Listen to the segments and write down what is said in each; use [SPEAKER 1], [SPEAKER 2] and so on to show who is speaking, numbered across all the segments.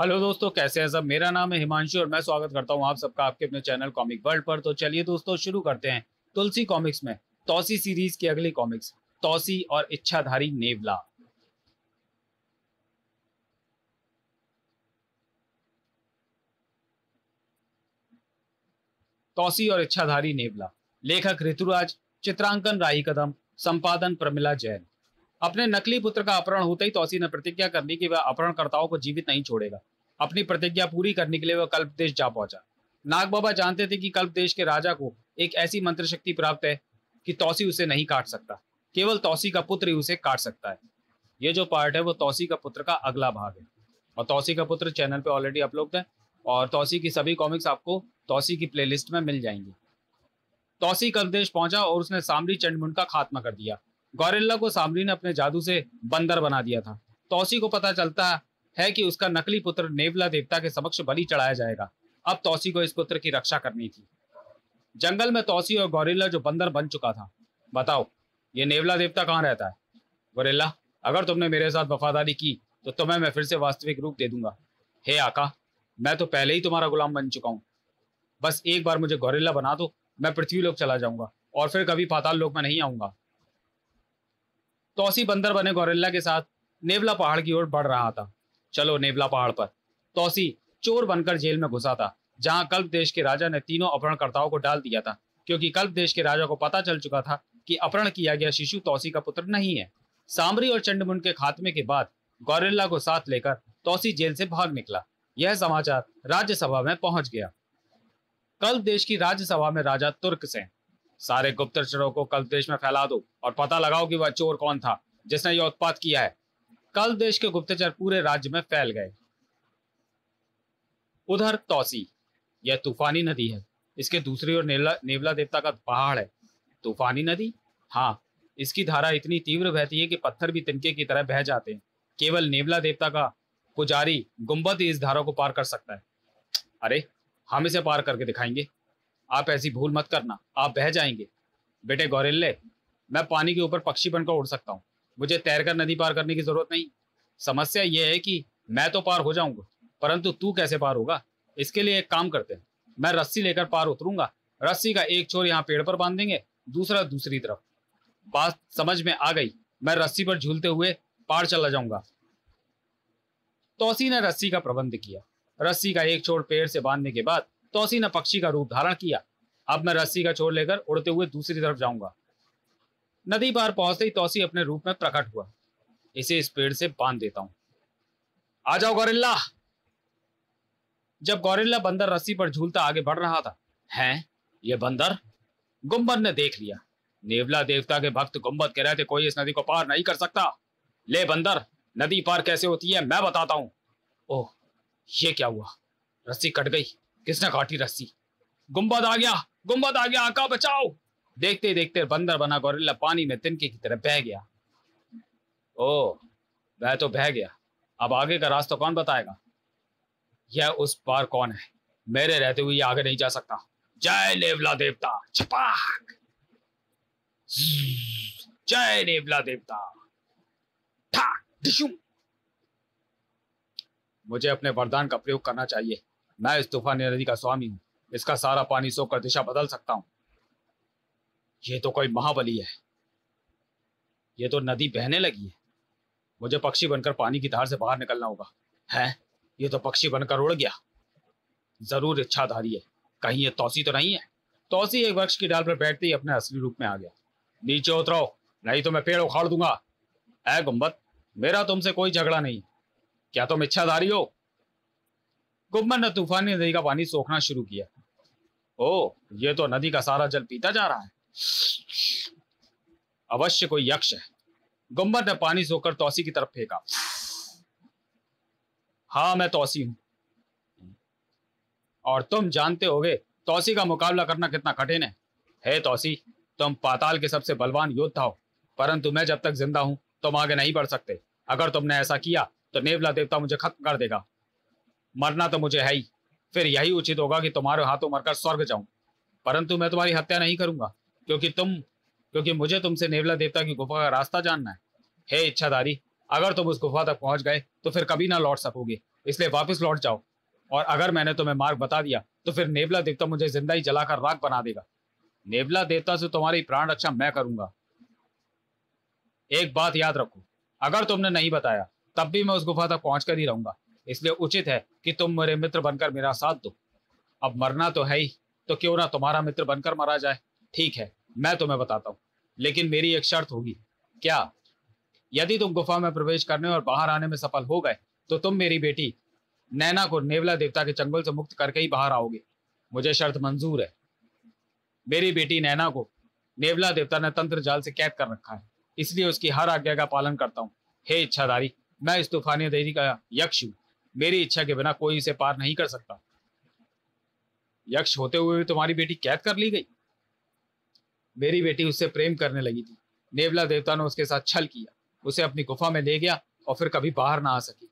[SPEAKER 1] Hello दोस्तों कैसे हैं सब मेरा नाम है हिमांशु और मैं स्वागत करता हूं आप सबका आपके अपने चैनल कॉमिक वर्ल्ड पर तो चलिए दोस्तों शुरू करते हैं तुलसी कॉमिक्स में तौसी सीरीज की अगली कॉमिक्स तौसी और इच्छाधारी नेवला तौसी और इच्छाधारी नेवला लेखक ऋतुराज चित्रांकन राही कदम संपादन प्रमिला जैन अपने नकली पुत्र का अपहरण होते ही तोसी ने प्रतिज्ञा कर ली कि वह अपहरणकर्ताओं को जीवित नहीं छोड़ेगा अपनी प्रतिज्ञा पूरी करने के लिए वह कल्प देश जा पहुंचा नाग बाबा जानते थे कि कल्प देश के राजा को एक ऐसी मंत्र शक्ति प्राप्त है कि तोसी उसे नहीं काट सकता केवल तोसी का पुत्र ही उसे काट सकता है ये जो पार्ट है वो तोसी का पुत्र का अगला भाग है और तोसी का पुत्र चैनल पे ऑलरेडी अपलोड है और तोसी की सभी कॉमिक्स आपको तोसी की प्लेलिस्ट में मिल जाएंगी तोसी कल्पदेश पहुंचा और उसने सामरी चंडमुंड का खात्मा कर दिया गौरेला को सामरी ने अपने जादू से बंदर बना दिया था तोसी को पता चलता है कि उसका नकली पुत्र नेवला देवता के समक्ष बलि चढ़ाया जाएगा अब तोसी को इस पुत्र की रक्षा करनी थी जंगल में तोसी और गौरेला जो बंदर बन चुका था बताओ ये नेवला देवता कहाँ रहता है गोरिल्ला अगर तुमने मेरे साथ वफादारी की तो तुम्हें मैं फिर से वास्तविक रूप दे दूंगा हे आका मैं तो पहले ही तुम्हारा गुलाम बन चुका हूँ बस एक बार मुझे गौरेला बना दो मैं पृथ्वी लोग चला जाऊंगा और फिर कभी पाताल लोक में नहीं आऊंगा तोसी बंदर बने गोरिल्ला के साथ नेवला पहाड़ की ओर बढ़ रहा था चलो नेवला पहाड़ पर तोसी चोर बनकर जेल में घुसा था जहां कल्प देश के राजा ने तीनों अपहरणकर्ताओं को डाल दिया था क्योंकि कल्प देश के राजा को पता चल चुका था कि अपहरण किया गया शिशु तोसी का पुत्र नहीं है सामरी और चंडमुंड के खात्मे के बाद गौरिल्ला को साथ लेकर तोसी जेल से भाग निकला यह समाचार राज्यसभा में पहुंच गया कल्प देश की राज्यसभा में राजा तुर्क सेन सारे गुप्तचरों को कल देश में फैला दो और पता लगाओ कि वह चोर कौन था जिसने यह उत्पात किया है कल देश के गुप्तचर पूरे राज्य में फैल गए उधर तौसी यह तूफानी नदी है इसके दूसरी ओर नेवला नेवला देवता का पहाड़ है तूफानी नदी हाँ इसकी धारा इतनी तीव्र बहती है कि पत्थर भी तिनके की तरह बह जाते हैं केवल नेवला देवता का पुजारी गुम्बद इस धारा को पार कर सकता है अरे हम इसे पार करके दिखाएंगे आप ऐसी भूल मत करना आप बह जाएंगे बेटे गौरिल्ले मैं पानी के ऊपर पक्षी बनकर उड़ सकता हूँ मुझे तैरकर नदी पार करने की जरूरत नहीं समस्या यह है कि मैं तो पार हो जाऊंगा परंतु तू कैसे पार होगा इसके लिए एक काम करते हैं मैं रस्सी लेकर पार उतरूंगा रस्सी का एक छोर यहाँ पेड़ पर बांध देंगे दूसरा दूसरी तरफ बात समझ में आ गई मैं रस्सी पर झूलते हुए पार चला जाऊंगा तोसी ने रस्सी का प्रबंध किया रस्सी का एक छोर पेड़ से बांधने के बाद तोसी ने पक्षी का रूप धारण किया अब मैं रस्सी का छोर लेकर उड़ते हुए दूसरी तरफ जाऊंगा नदी पार पहुंचते ही तोसी अपने रूप में प्रकट हुआ इसे इस पेड़ से बांध देता हूं आ जाओ गोरिल्ला जब गोरिल्ला बंदर रस्सी पर झूलता आगे बढ़ रहा था हैं ये बंदर गुम्बद ने देख लिया नेवला देवता के भक्त गुम्बद कह रहे थे कोई इस नदी को पार नहीं कर सकता ले बंदर नदी पार कैसे होती है मैं बताता हूं ओह ये क्या हुआ रस्सी कट गई किसने काटी रस्सी गुम्बद आ गया गुम्बद आ गया आका बचाओ देखते देखते बंदर बना गोरिल्ला पानी में तिनके की तरह बह गया ओ वह तो बह गया अब आगे का रास्ता कौन बताएगा यह उस पार कौन है मेरे रहते हुए आगे नहीं जा सकता जय नेवला देवता छपाक जय नेवला देवता मुझे अपने वरदान का प्रयोग करना चाहिए मैं इस तूफान नदी का स्वामी हूँ इसका सारा पानी सोकर दिशा बदल सकता हूं ये तो कोई महाबली है ये तो नदी बहने लगी है मुझे पक्षी बनकर पानी की धार से बाहर निकलना होगा है ये तो पक्षी बनकर उड़ गया जरूर इच्छाधारी है कहीं ये तोसी तो नहीं है तोसी एक वृक्ष की डाल पर बैठते ही अपने असली रूप में आ गया नीचे उतरो नहीं तो मैं पेड़ उखाड़ दूंगा ऐ गुम्बत मेरा तुमसे कोई झगड़ा नहीं क्या तुम इच्छाधारी हो कुंभन ने तूफानी नदी का पानी सोखना शुरू किया ओ ये तो नदी का सारा जल पीता जा रहा है अवश्य कोई यक्ष है गुम्बर ने पानी सोकर तोसी की तरफ फेंका हाँ मैं तोसी हूं और तुम जानते होगे तोसी का मुकाबला करना कितना कठिन है हे तोसी तुम पाताल के सबसे बलवान योद्धा हो परंतु मैं जब तक जिंदा हूं तुम आगे नहीं बढ़ सकते अगर तुमने ऐसा किया तो नेवला देवता मुझे खत्म कर देगा मरना तो मुझे है ही फिर यही उचित होगा कि तुम्हारे हाथों मरकर स्वर्ग जाऊं परंतु मैं तुम्हारी हत्या नहीं करूंगा क्योंकि तुम क्योंकि मुझे तुमसे नेवला देवता की गुफा का रास्ता जानना है हे इच्छाधारी अगर तुम उस गुफा तक पहुंच गए तो फिर कभी ना लौट सकोगे इसलिए वापस लौट जाओ और अगर मैंने तुम्हें मार्ग बता दिया तो फिर नेवला देवता मुझे जिंदा ही जलाकर राख बना देगा नेवला देवता से तुम्हारी प्राण रक्षा मैं करूंगा एक बात याद रखो अगर तुमने नहीं बताया तब भी मैं उस गुफा तक पहुंच कर ही रहूंगा इसलिए उचित है कि तुम मेरे मित्र बनकर मेरा साथ दो अब मरना तो है ही तो क्यों ना तुम्हारा मित्र बनकर मरा जाए ठीक है मैं तुम्हें बताता हूँ लेकिन मेरी एक शर्त होगी क्या यदि तुम गुफा में प्रवेश करने और बाहर आने में सफल हो गए तो तुम मेरी बेटी नैना को नेवला देवता के चंगुल से मुक्त करके ही बाहर आओगे मुझे शर्त मंजूर है मेरी बेटी नैना को नेवला देवता ने तंत्र जाल से कैद कर रखा है इसलिए उसकी हर आज्ञा का पालन करता हूँ हे इच्छाधारी मैं इस तूफानी देवी का यक्ष हूँ मेरी इच्छा के बिना कोई इसे पार नहीं कर सकता यक्ष होते हुए भी तुम्हारी बेटी कैद कर ली गई मेरी बेटी उससे प्रेम करने लगी थी नेवला देवता ने उसके साथ छल किया उसे अपनी गुफा में ले गया और फिर कभी बाहर ना आ सकी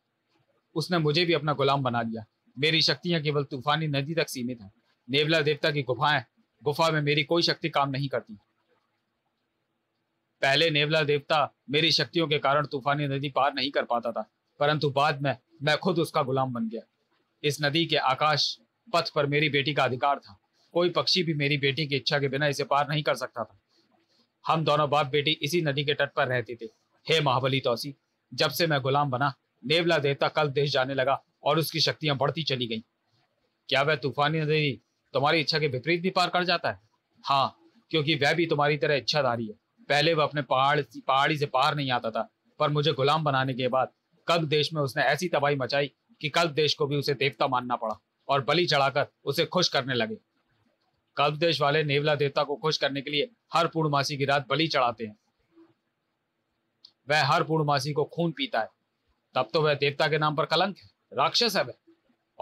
[SPEAKER 1] उसने मुझे भी अपना गुलाम बना लिया मेरी शक्तियां केवल तूफानी नदी तक सीमित हैं नेवला देवता की गुफाएं गुफा में मेरी कोई शक्ति काम नहीं करती पहले नेवला देवता मेरी शक्तियों के कारण तूफानी नदी पार नहीं कर पाता था परंतु बाद में मैं खुद उसका गुलाम बन गया इस नदी के आकाश पथ पर मेरी बेटी का अधिकार था कोई पक्षी भी मेरी बेटी की इच्छा के बिना इसे पार नहीं कर सकता था हम दोनों बाप बेटी इसी नदी के तट पर रहते थे हे महाबली तोसी जब से मैं गुलाम बना नेवला देवता कल देश जाने लगा और उसकी शक्तियां बढ़ती चली गईं क्या वह तूफानी नदी तुम्हारी इच्छा के विपरीत भी पार कर जाता है हाँ क्योंकि वह भी तुम्हारी तरह इच्छाधारी है पहले वह अपने पहाड़ पहाड़ी से पार नहीं आता था पर मुझे गुलाम बनाने के बाद कल्प देश में उसने ऐसी तबाही मचाई कि कल्प देश को भी उसे देवता मानना पड़ा और बलि चढ़ाकर उसे खुश करने लगे कल्प देश वाले नेवला देवता को खुश करने के लिए हर पूर्णमासी की रात बलि चढ़ाते हैं वह हर पूर्णमासी को खून पीता है तब तो वह देवता के नाम पर कलंक है राक्षस है वह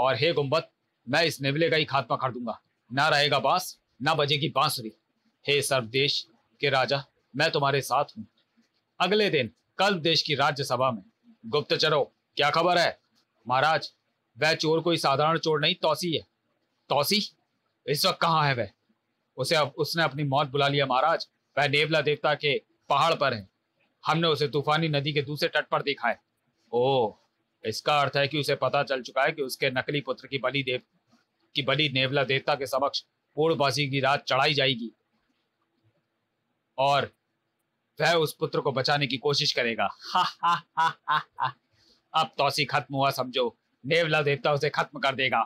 [SPEAKER 1] और हे गुम्बत मैं इस नेवले का ही खात्मा कर दूंगा ना रहेगा बांस ना बजेगी बांसुरी हे सर्वदेश के राजा मैं तुम्हारे साथ हूँ अगले दिन कल्प देश की राज्यसभा में गुप्तचरो क्या खबर है महाराज वह चोर कोई साधारण चोर नहीं तोसी है तोसी इस वक्त कहाँ है वह उसे अब उसने अपनी मौत बुला लिया महाराज वह नेवला देवता के पहाड़ पर है हमने उसे तूफानी नदी के दूसरे तट पर देखा है ओ इसका अर्थ है कि उसे पता चल चुका है कि उसके नकली पुत्र की बलि देव की बलि नेवला देवता के समक्ष पूर्णवासी की रात चढ़ाई जाएगी और वह उस पुत्र को बचाने की कोशिश करेगा अब तोसी खत्म हुआ समझो नेवला देवता उसे खत्म कर देगा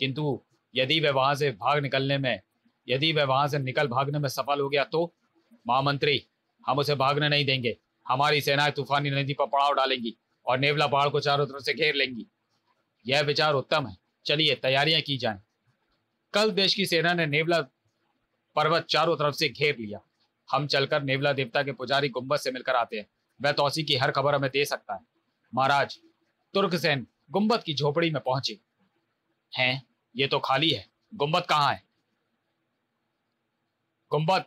[SPEAKER 1] किंतु यदि वह वहां से भाग निकलने में यदि वह वहां से निकल भागने में सफल हो गया तो महामंत्री हम उसे भागने नहीं देंगे हमारी सेना तूफानी नदी पर पड़ाव डालेंगी और नेवला पहाड़ को चारों तरफ से घेर लेंगी यह विचार उत्तम है चलिए तैयारियां की जाएं। कल देश की सेना ने नेवला पर्वत चारों तरफ से घेर लिया हम चलकर नेवला देवता के पुजारी गुम्बद से मिलकर आते हैं वह तोसी की हर खबर हमें दे सकता है महाराज तुर्क सेन गुम्बद की झोपड़ी में पहुंचे हैं ये तो खाली है गुम्बद कहाँ है गुम्बद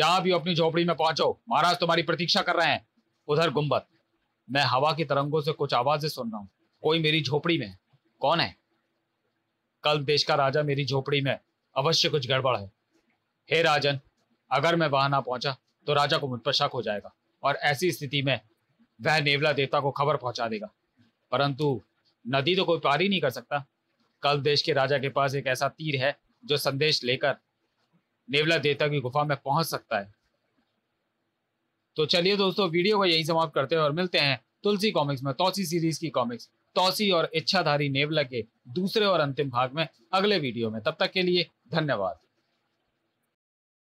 [SPEAKER 1] जहां भी अपनी झोपड़ी में पहुंचो महाराज तुम्हारी प्रतीक्षा कर रहे हैं उधर गुम्बद मैं हवा की तरंगों से कुछ आवाजें सुन रहा हूँ कोई मेरी झोपड़ी में कौन है कल देश का राजा मेरी झोपड़ी में अवश्य कुछ गड़बड़ है हे राजन अगर मैं वहां ना पहुंचा तो राजा को मुझ पर शक हो जाएगा और ऐसी स्थिति में वह नेवला देवता को खबर पहुंचा देगा परंतु नदी तो कोई पार ही नहीं कर सकता कल देश के राजा के पास एक ऐसा तीर है जो संदेश लेकर नेवला देवता की गुफा में पहुंच सकता है तो चलिए दोस्तों वीडियो को यही समाप्त करते हैं और मिलते हैं तुलसी कॉमिक्स में तोसी सीरीज की कॉमिक्स तौसी और इच्छाधारी नेवला के दूसरे और अंतिम भाग में अगले वीडियो में तब तक के लिए धन्यवाद